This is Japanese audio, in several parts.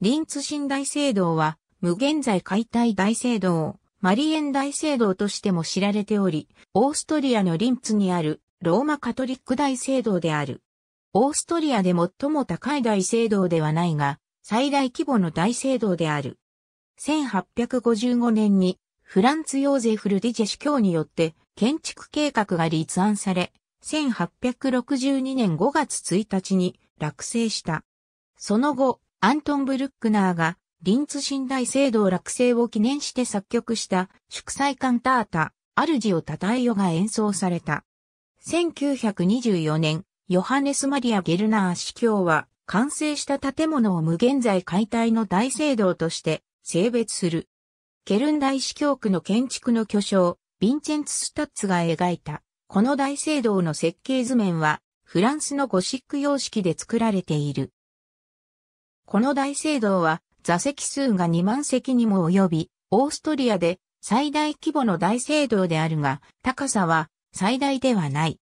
リンツ新大聖堂は、無限在解体大聖堂、マリエン大聖堂としても知られており、オーストリアのリンツにあるローマカトリック大聖堂である。オーストリアで最も高い大聖堂ではないが、最大規模の大聖堂である。1855年にフランツ・ヨーゼフ・ルディジェ司教によって建築計画が立案され、1862年5月1日に落成した。その後、アントン・ブルックナーが、リンツ神大聖堂落成を記念して作曲した祝祭カンタータ、主をタタえよが演奏された。1924年、ヨハネス・マリア・ゲルナー司教は、完成した建物を無限在解体の大聖堂として性別する。ケルン大司教区の建築の巨匠、ヴィンチェンツ・スタッツが描いた、この大聖堂の設計図面は、フランスのゴシック様式で作られている。この大聖堂は座席数が2万席にも及び、オーストリアで最大規模の大聖堂であるが、高さは最大ではない。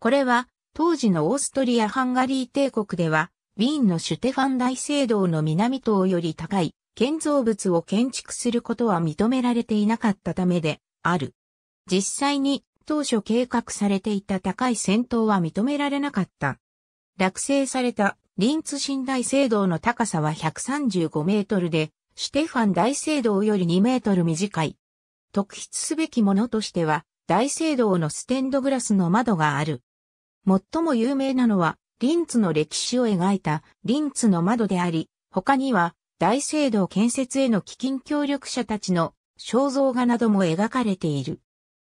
これは当時のオーストリア・ハンガリー帝国では、ウィーンのシュテファン大聖堂の南塔より高い建造物を建築することは認められていなかったためである。実際に当初計画されていた高い戦闘は認められなかった。落成されたリンツ新大聖堂の高さは135メートルで、シュテファン大聖堂より2メートル短い。特筆すべきものとしては、大聖堂のステンドグラスの窓がある。最も有名なのは、リンツの歴史を描いたリンツの窓であり、他には大聖堂建設への基金協力者たちの肖像画なども描かれている。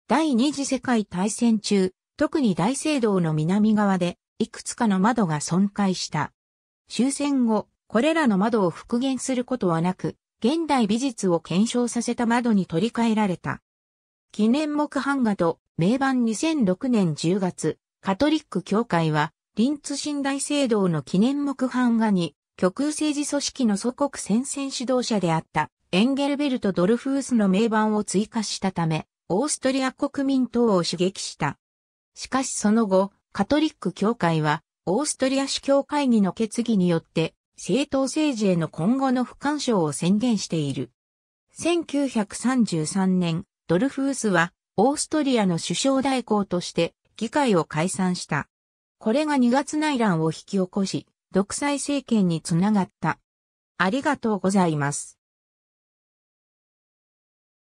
第二次世界大戦中、特に大聖堂の南側でいくつかの窓が損壊した。終戦後、これらの窓を復元することはなく、現代美術を検証させた窓に取り替えられた。記念木版画と名版2006年10月、カトリック教会は、リンツ新大聖堂の記念木版画に、極右政治組織の祖国戦線指導者であったエンゲルベルト・ドルフースの名版を追加したため、オーストリア国民党を刺激した。しかしその後、カトリック教会は、オーストリア主教会議の決議によって、政党政治への今後の不干渉を宣言している。1933年、ドルフースは、オーストリアの首相代行として、議会を解散した。これが2月内乱を引き起こし、独裁政権につながった。ありがとうございます。